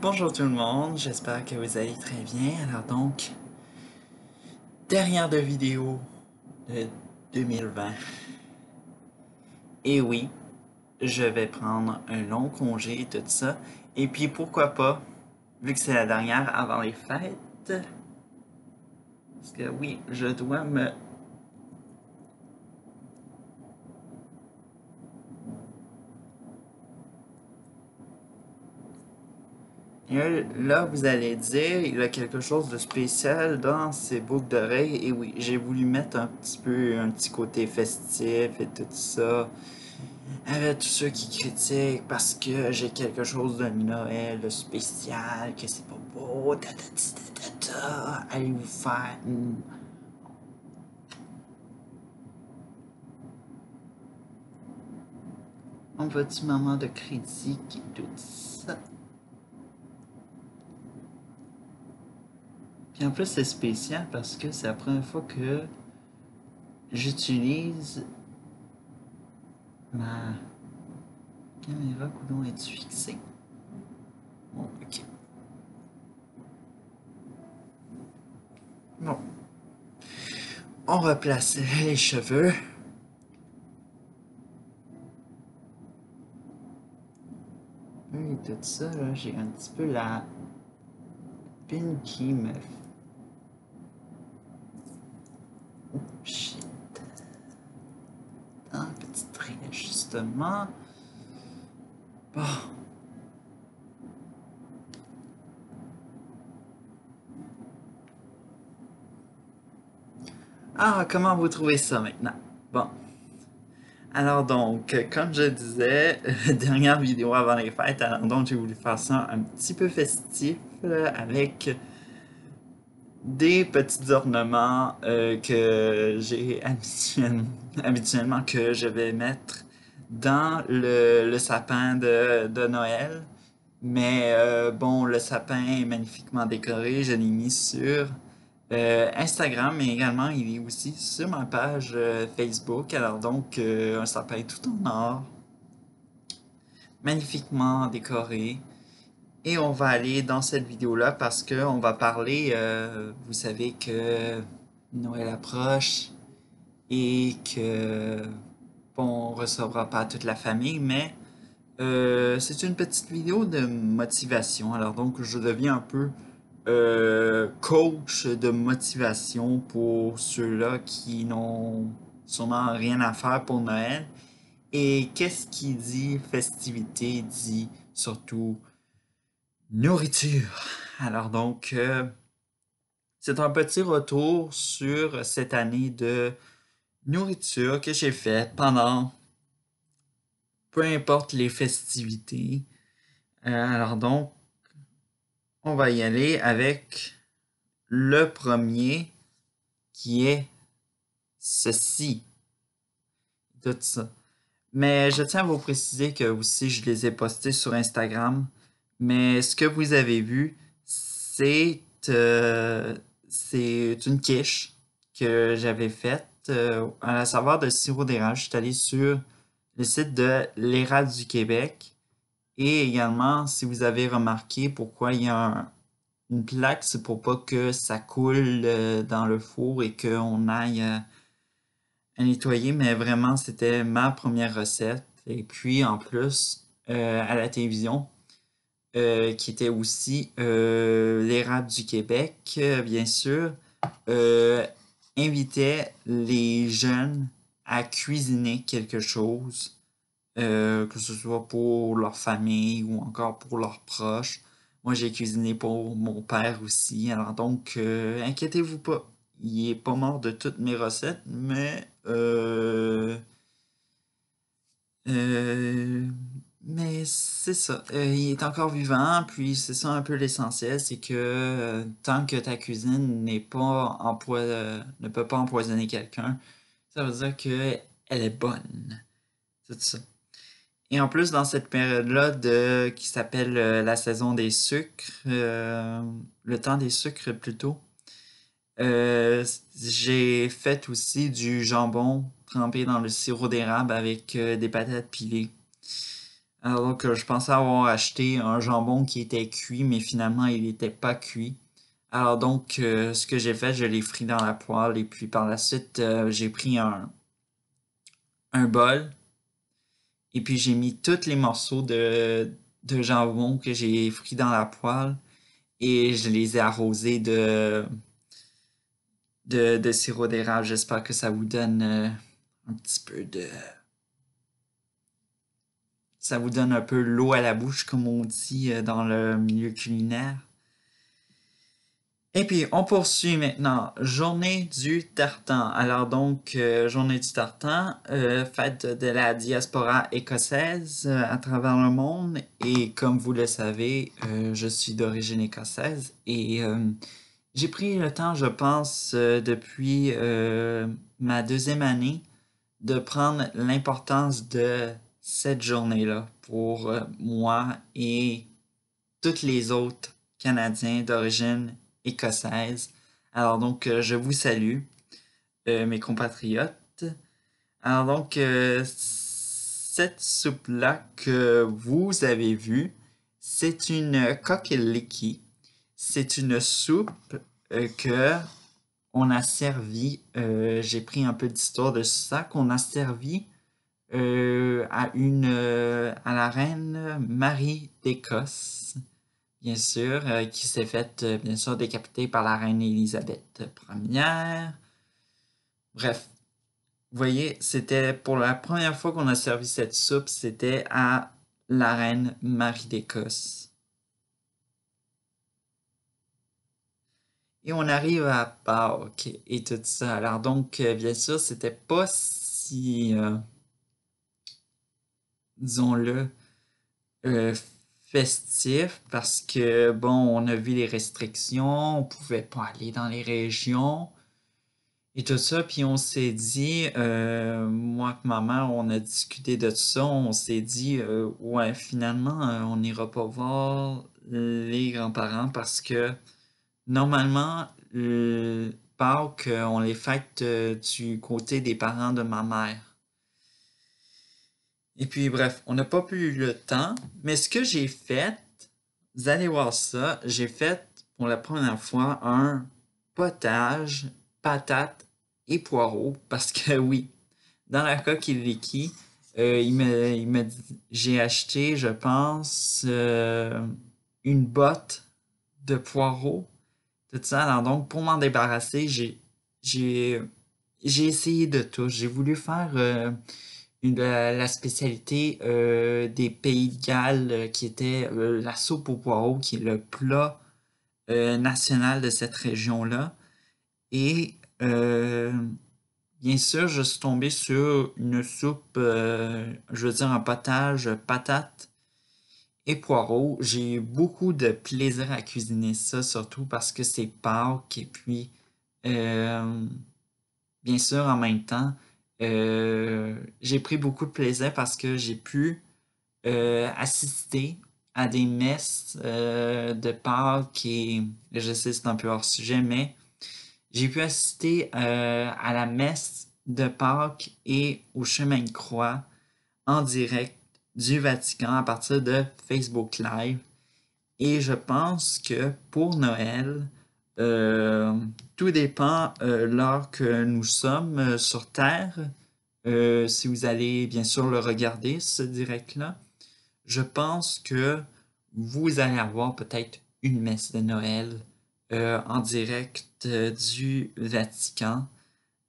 Bonjour tout le monde, j'espère que vous allez très bien. Alors donc, dernière de vidéo de 2020. Et oui, je vais prendre un long congé et tout ça. Et puis pourquoi pas, vu que c'est la dernière avant les fêtes, parce que oui, je dois me là, vous allez dire, il a quelque chose de spécial dans ses boucles d'oreilles. Et oui, j'ai voulu mettre un petit peu, un petit côté festif et tout ça. Avec tous ceux qui critiquent parce que j'ai quelque chose de Noël, de spécial, que c'est pas beau, allez vous faire un petit moment de critique et tout ça. et en plus, c'est spécial parce que c'est la première fois que j'utilise ma caméra. Coudon, est fixée? Bon, ok. Bon. On replace les cheveux. Et tout ça, j'ai un petit peu la Pinky qui me Ah, comment vous trouvez ça maintenant? Bon. Alors donc, comme je disais, dernière vidéo avant les fêtes, alors donc j'ai voulu faire ça un petit peu festif euh, avec des petits ornements euh, que j'ai habituellement que je vais mettre dans le, sapin de, Noël. Mais euh, bon, le sapin est magnifiquement décoré. Je l'ai mis sur euh, Instagram, mais également il est aussi sur ma page euh, Facebook. Alors donc, un sapin tout en or, magnifiquement décoré. Et on va aller dans cette vidéo-là parce qu'on va parler, vous savez que Noël approche et que on recevra pas toute la famille, mais euh, c'est une petite vidéo de motivation. Alors donc, je deviens un peu euh, coach de motivation pour ceux-là qui n'ont sûrement rien à faire pour Noël. Et qu'est-ce qui dit festivité dit surtout nourriture. Alors donc, euh, c'est un petit retour sur cette année de nourriture que j'ai faite pendant peu importe les festivités. Euh, alors donc, on va y aller avec le premier qui est ceci. Tout ça. Mais je tiens à vous préciser que aussi je les ai postés sur Instagram. Mais ce que vous avez vu, c'est euh, c'est une quiche que j'avais faite à la saveur de sirop d'érable. Je suis allé sur le site de l'érable du Québec. Et également, si vous avez remarqué pourquoi il y a une plaque, c'est pour pas que ça coule euh, dans le four et qu'on aille à euh, nettoyer. Mais vraiment, c'était ma première recette. Et puis, en plus, euh, à la télévision, qui était aussi l'érable du Québec, bien sûr invitait les jeunes à cuisiner quelque chose, euh, que ce soit pour leur famille ou encore pour leurs proches. Moi, j'ai cuisiné pour mon père aussi, alors donc, euh, inquiétez-vous pas. Il n'est pas mort de toutes mes recettes, mais euh, euh mais c'est ça, euh, il est encore vivant, puis c'est ça un peu l'essentiel, c'est que euh, tant que ta cuisine n'est pas euh, ne peut pas empoisonner quelqu'un, ça veut dire qu'elle est bonne. C'est ça. Et en plus, dans cette période-là de qui s'appelle la saison des sucres, le temps des sucres plutôt, j'ai fait aussi du jambon trempé dans le sirop d'érable avec des patates pilées. Donc, je pensais avoir acheté un jambon qui était cuit, mais finalement, il n'était pas cuit. Alors donc, euh, ce que j'ai fait, je l'ai frit dans la poêle et puis par la suite, euh, j'ai pris un, un bol et puis j'ai mis tous les morceaux de, jambon que j'ai frit dans la poêle et je les ai arrosés de, de, sirop d'érable. J'espère que ça vous donne euh, un petit peu de ça vous donne un peu l'eau à la bouche, comme on dit euh, dans le milieu culinaire. Et puis, on poursuit maintenant. Journée du Tartan. Alors donc, euh, Journée du Tartan, euh, fête de la diaspora écossaise à travers le monde. Et comme vous le savez, je suis d'origine écossaise. Et j'ai pris le temps, je pense, depuis ma deuxième année, de prendre l'importance de cette journée-là pour euh, moi et tous les autres Canadiens d'origine écossaise. Alors donc, euh, je vous salue, euh, mes compatriotes. Alors donc, cette soupe-là que vous avez vue, c'est une liquide. C'est une soupe que on a servi, j'ai pris un peu d'histoire de ça, qu'on a servi euh, à, une, euh, à la reine Marie d'Écosse, bien sûr, euh, qui s'est faite, bien sûr, décapitée par la reine Élisabeth Ier. Bref, vous voyez, c'était pour la première fois qu'on a servi cette soupe, c'était à la reine Marie d'Écosse. Et on arrive à Pâques et tout ça. Alors donc, bien sûr, c'était pas si disons-le, euh, festif parce que, bon, on a vu les restrictions, on pouvait pas aller dans les régions et tout ça. Puis on s'est dit, euh, moi que maman, on a discuté de tout ça, on s'est dit, euh, ouais, finalement, on n'ira pas voir les grands-parents parce que normalement, le que on les fête du côté des parents de ma mère. Et puis, bref, on n'a pas eu le temps. Mais ce que j'ai fait, vous allez voir ça, j'ai fait pour la première fois un potage, patates et poireaux. Parce que oui, dans la coque euh, il me, il j'ai acheté, je pense, euh, une botte de poireaux. Tout ça. Alors, donc, pour m'en débarrasser, j'ai, j'ai, j'ai essayé de tout. J'ai voulu faire... Euh, la, la spécialité euh, des Pays de Galles, euh, qui était euh, la soupe aux poireaux, qui est le plat national de cette région-là. Et bien sûr, je suis tombé sur une soupe, je veux dire un potage patate et poireaux. J'ai eu beaucoup de plaisir à cuisiner ça, surtout parce que c'est Pâques et puis, bien sûr, en même temps, euh, j'ai pris beaucoup de plaisir parce que j'ai pu euh, assister à des messes euh, de Pâques et je sais c'est un peu hors sujet, mais j'ai pu assister à la messe de Pâques et au chemin de croix en direct du Vatican à partir de Facebook Live. Et je pense que pour Noël, euh, tout dépend euh, l'heure que nous sommes euh, sur Terre. si vous allez bien sûr le regarder, ce direct-là, je pense que vous allez avoir peut-être une messe de Noël en direct du Vatican.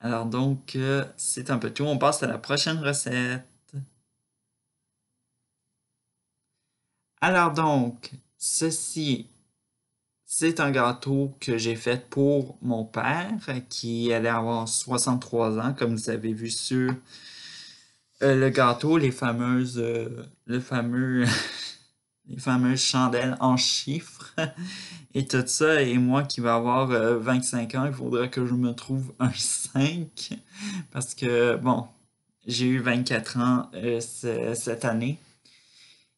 Alors donc, c'est un peu tout. On passe à la prochaine recette. Alors donc, ceci c'est un gâteau que j'ai fait pour mon père qui allait avoir 63 ans, comme vous avez vu sur euh, le gâteau, les fameuses, euh, le fameux, les fameuses chandelles en chiffres et tout ça. Et moi qui vais avoir 25 euh, ans, il faudra que je me trouve un 5 parce que, bon, j'ai eu 24 ans cette année.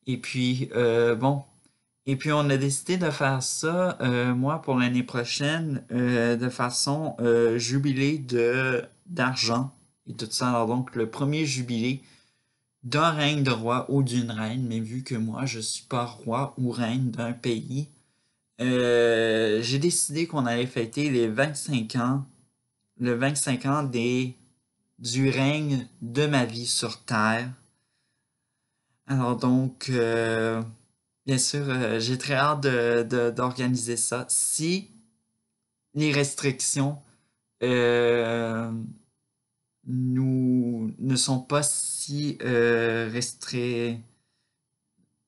Et puis, bon, et puis, on a décidé de faire ça, euh, moi, pour l'année prochaine, euh, de façon euh, jubilée de, d'argent et tout ça. Alors, donc, le premier jubilé d'un règne de roi ou d'une reine, mais vu que moi, je ne suis pas roi ou reine d'un pays, j'ai décidé qu'on allait fêter les 25 ans, le 25 ans des, du règne de ma vie sur Terre. Alors, donc... Bien sûr, euh, j'ai très hâte d'organiser de, d'organiser ça. Si les restrictions euh, nous, ne sont pas si euh,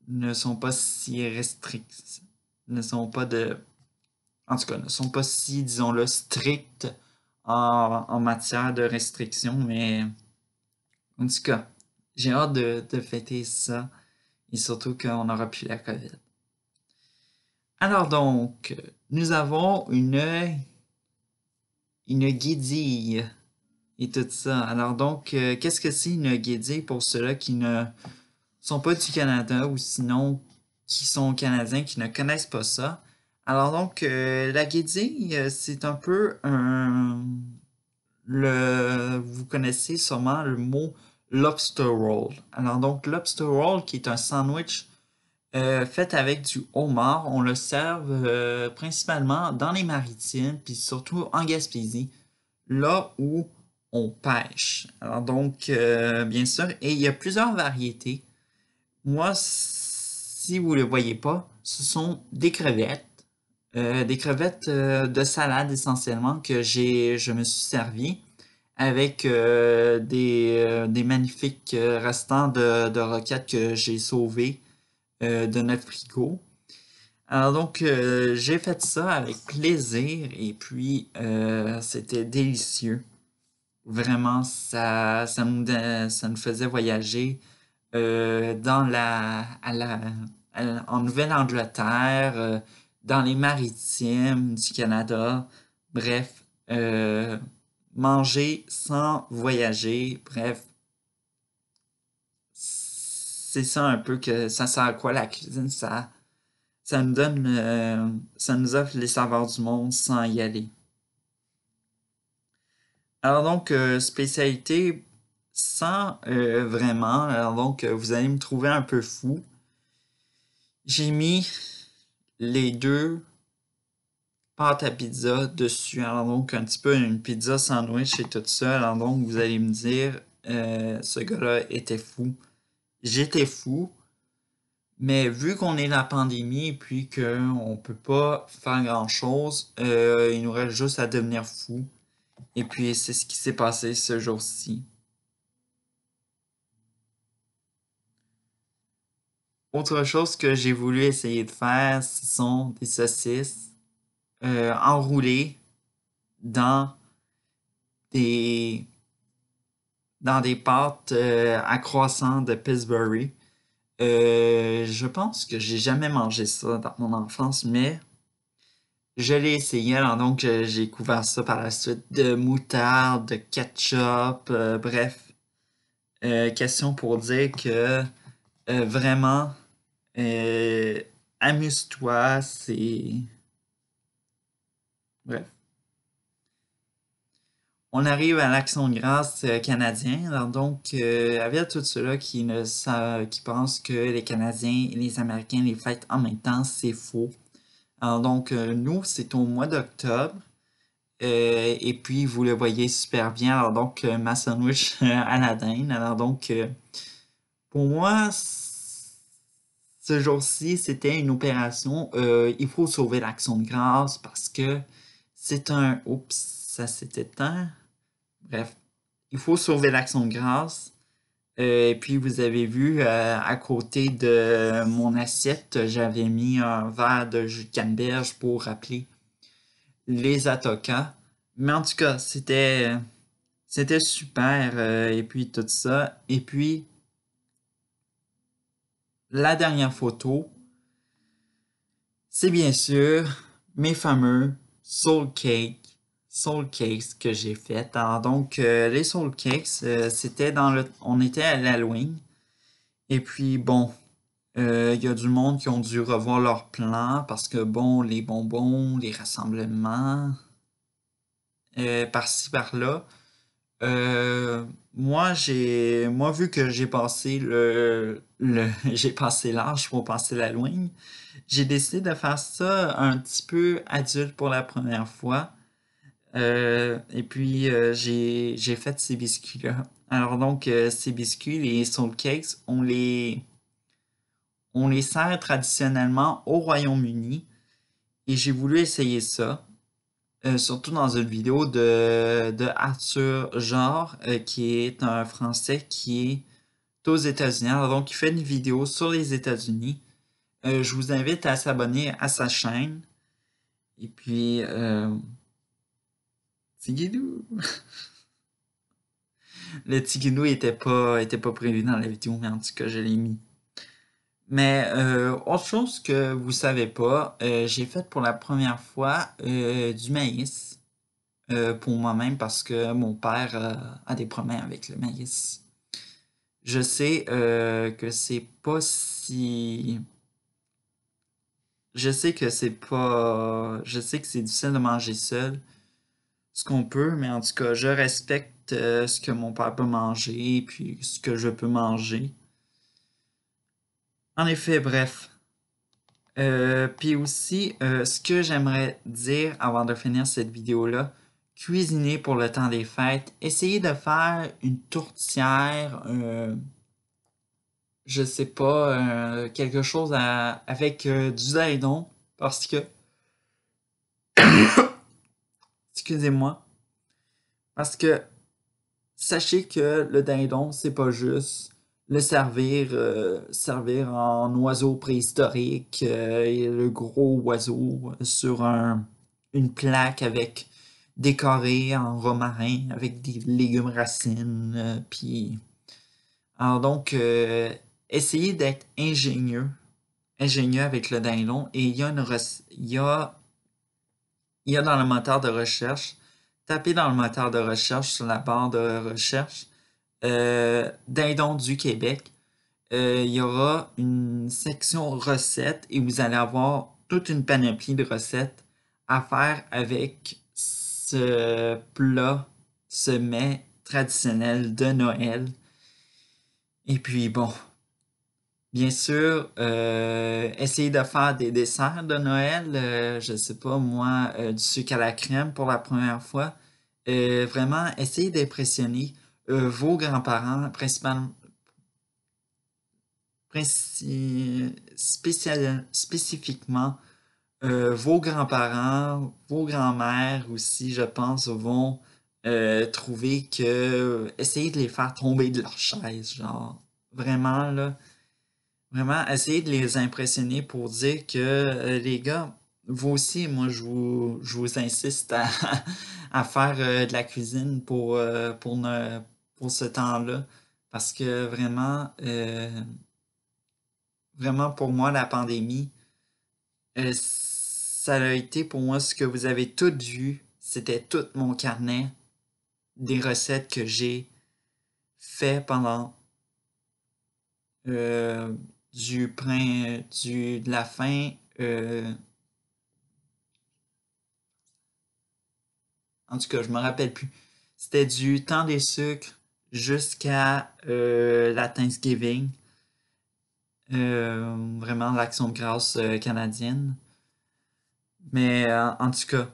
ne sont pas si restrictes, ne sont pas de, en tout cas, ne sont pas si, disons-le, strictes en, en, matière de restrictions, mais en tout cas, j'ai hâte de, de fêter ça et surtout qu'on n'aura plus la COVID. Alors donc, nous avons une, une guédille et tout ça. Alors donc, euh, qu'est-ce que c'est une guédille pour ceux-là qui ne sont pas du Canada ou sinon qui sont canadiens, qui ne connaissent pas ça? Alors donc, euh, la guédille, euh, c'est un peu un... Le, vous connaissez sûrement le mot lobster roll. Alors donc lobster roll qui est un sandwich euh, fait avec du homard, on le serve euh, principalement dans les maritimes puis surtout en Gaspésie, là où on pêche. Alors donc euh, bien sûr et il y a plusieurs variétés. Moi si vous ne le voyez pas, ce sont des crevettes des crevettes de salade essentiellement que j'ai je me suis servi avec euh, euh, des, magnifiques euh, restants de, de roquettes que j'ai sauvées de notre frigo. Alors donc, j'ai fait ça avec plaisir et puis c'était délicieux. Vraiment, ça, ça, nous, ça faisait voyager dans en Nouvelle-Angleterre, dans les maritimes du Canada. Bref, manger sans voyager. Bref, c'est ça un peu que ça sert à quoi la cuisine. Ça, ça nous donne, euh, ça nous offre les saveurs du monde sans y aller. Alors donc, euh, spécialité sans euh, vraiment. Alors donc, vous allez me trouver un peu fou. J'ai mis les deux pâte à pizza dessus. Alors donc, un petit peu une pizza sandwich et tout ça. Alors donc, vous allez me dire, euh, ce gars-là était fou. J'étais fou. Mais vu qu'on est la pandémie et puis qu'on ne peut pas faire grand-chose, euh, il nous reste juste à devenir fou. Et puis, c'est ce qui s'est passé ce jour-ci. Autre chose que j'ai voulu essayer de faire, ce sont des saucisses. Euh, enroulé dans des dans des pâtes à euh, croissant de Pillsbury. Euh, je pense que j'ai jamais mangé ça dans mon enfance, mais je l'ai essayé. Alors donc j'ai couvert ça par la suite de moutarde, de ketchup, bref. question pour dire que vraiment amuse-toi, c'est Bref. On arrive à l'action de grâce euh, canadien. Alors donc, à a tous ceux-là qui, ne qui pensent que les Canadiens et les Américains les fêtent en même temps, c'est faux. Alors donc, euh, nous, c'est au mois d'octobre. Euh, et puis, vous le voyez super bien. Alors donc, ma sandwich à la Alors donc, pour moi, ce jour-ci, c'était une opération. il faut sauver l'action de grâce parce que c'est un. Oups, ça s'est éteint. Bref, il faut sauver l'action de grâce. Euh, et puis, vous avez vu, euh, à côté de mon assiette, j'avais mis un verre de jus de canneberge pour rappeler les attaquants. Mais en tout cas, c'était. C'était super, euh, et puis tout ça. Et puis, la dernière photo, c'est bien sûr mes fameux Soul Cake, Soul Cakes que j'ai fait. Alors, donc, euh, les Soul Cakes, euh, c'était dans le. On était à l'Halloween. Et puis, bon, euh, il y a du monde qui ont dû revoir leur plan parce que, bon, les bonbons, les rassemblements, par-ci, par-là. moi, j'ai. Moi, vu que j'ai passé le. le j'ai passé l'âge pour passer l'Halloween, j'ai décidé de faire ça un petit peu adulte pour la première fois. Euh, et puis, euh, j'ai fait ces biscuits-là. Alors donc, euh, ces biscuits, les soul cakes, on les, on les sert traditionnellement au Royaume-Uni. Et j'ai voulu essayer ça. surtout dans une vidéo de, de Arthur Genre, qui est un Français qui est aux États-Unis. Alors donc, il fait une vidéo sur les États-Unis euh, je vous invite à s'abonner à sa chaîne. Et puis, euh, le tiguidou n'était pas, était pas prévu dans la vidéo, mais en tout cas, je l'ai mis. Mais euh, autre chose que vous savez pas, euh, j'ai fait pour la première fois du maïs pour moi-même parce que mon père a des problèmes avec le maïs. Je sais que c'est pas si je sais que c'est pas. Je sais que c'est difficile de manger seul ce qu'on peut, mais en tout cas, je respecte euh, ce que mon père peut manger, puis ce que je peux manger. En effet, bref. Euh, puis aussi, euh, ce que j'aimerais dire avant de finir cette vidéo-là, cuisiner pour le temps des fêtes, essayer de faire une tourtière, je sais pas, euh, quelque chose avec euh, du dindon, parce que. Excusez-moi. Parce que, sachez que le dindon, c'est pas juste le servir, euh, servir en oiseau préhistorique, et le gros oiseau sur un, une plaque avec décoré en romarin avec des légumes racines, puis. Alors donc, essayez d'être ingénieux, ingénieux avec le dindon Et il y a, une il y a, il y a dans le moteur de recherche, tapez dans le moteur de recherche sur la barre de recherche euh, dindon du Québec. Euh, il y aura une section recettes et vous allez avoir toute une panoplie de recettes à faire avec ce plat, ce mets traditionnel de Noël. Et puis bon, Bien sûr, euh, essayez de faire des desserts de Noël, euh, je ne sais pas moi, euh, du sucre à la crème pour la première fois. vraiment, essayer d'impressionner vos grands-parents, principalement spécifiquement vos grands-parents, vos grand mères aussi, je pense, vont trouver que essayer de les faire tomber de leur chaise, genre vraiment là. Vraiment, essayer de les impressionner pour dire que euh, les gars, vous aussi, moi, je vous, insiste à, faire euh, de la cuisine pour, euh, pour, ce temps-là. Parce que vraiment, vraiment pour moi, la pandémie, ça a été pour moi ce que vous avez toutes vu. C'était tout mon carnet des recettes que j'ai fait pendant euh, du, print, du de la fin. Euh, en tout cas, je me rappelle plus. C'était du temps des sucres jusqu'à euh, la Thanksgiving. Euh, vraiment l'action de grâce canadienne. Mais en, tout cas,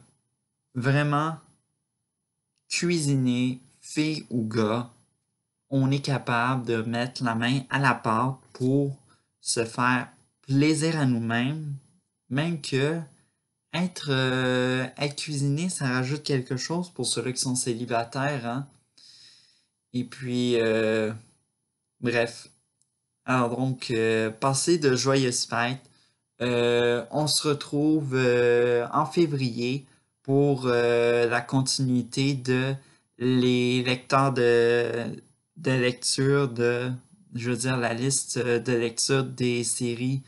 vraiment, cuisiner, fille ou gars, on est capable de mettre la main à la pâte pour se faire plaisir à nous-mêmes, même que être, euh, cuisiné, ça rajoute quelque chose pour ceux qui sont célibataires. Hein. Et puis, euh, bref. Alors donc, passer euh, passez de joyeuses fêtes. on se retrouve en février pour la continuité de les lecteurs de, de lecture de je veux dire, la liste euh, de lecture des séries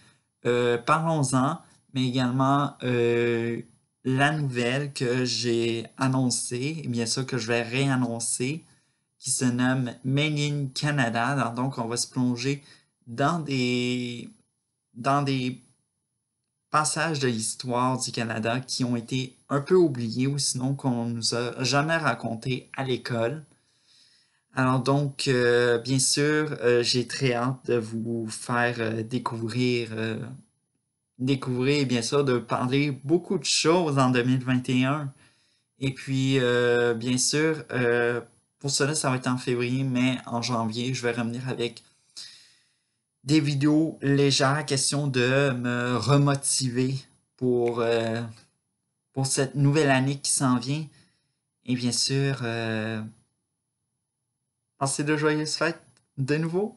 euh, Parlons-en, mais également euh, la nouvelle que j'ai annoncée, et bien sûr que je vais réannoncer, qui se nomme Made Canada. donc, on va se plonger dans des, dans des passages de l'histoire du Canada qui ont été un peu oubliés ou sinon qu'on nous a jamais raconté à l'école. Alors donc, euh, bien sûr, euh, j'ai très hâte de vous faire euh, découvrir, découvrir, bien sûr, de parler beaucoup de choses en 2021. Et puis, bien sûr, pour cela, ça va être en février, mais en janvier, je vais revenir avec des vidéos légères, question de me remotiver pour, pour cette nouvelle année qui s'en vient. Et bien sûr Passez de joyeuses fêtes de nouveau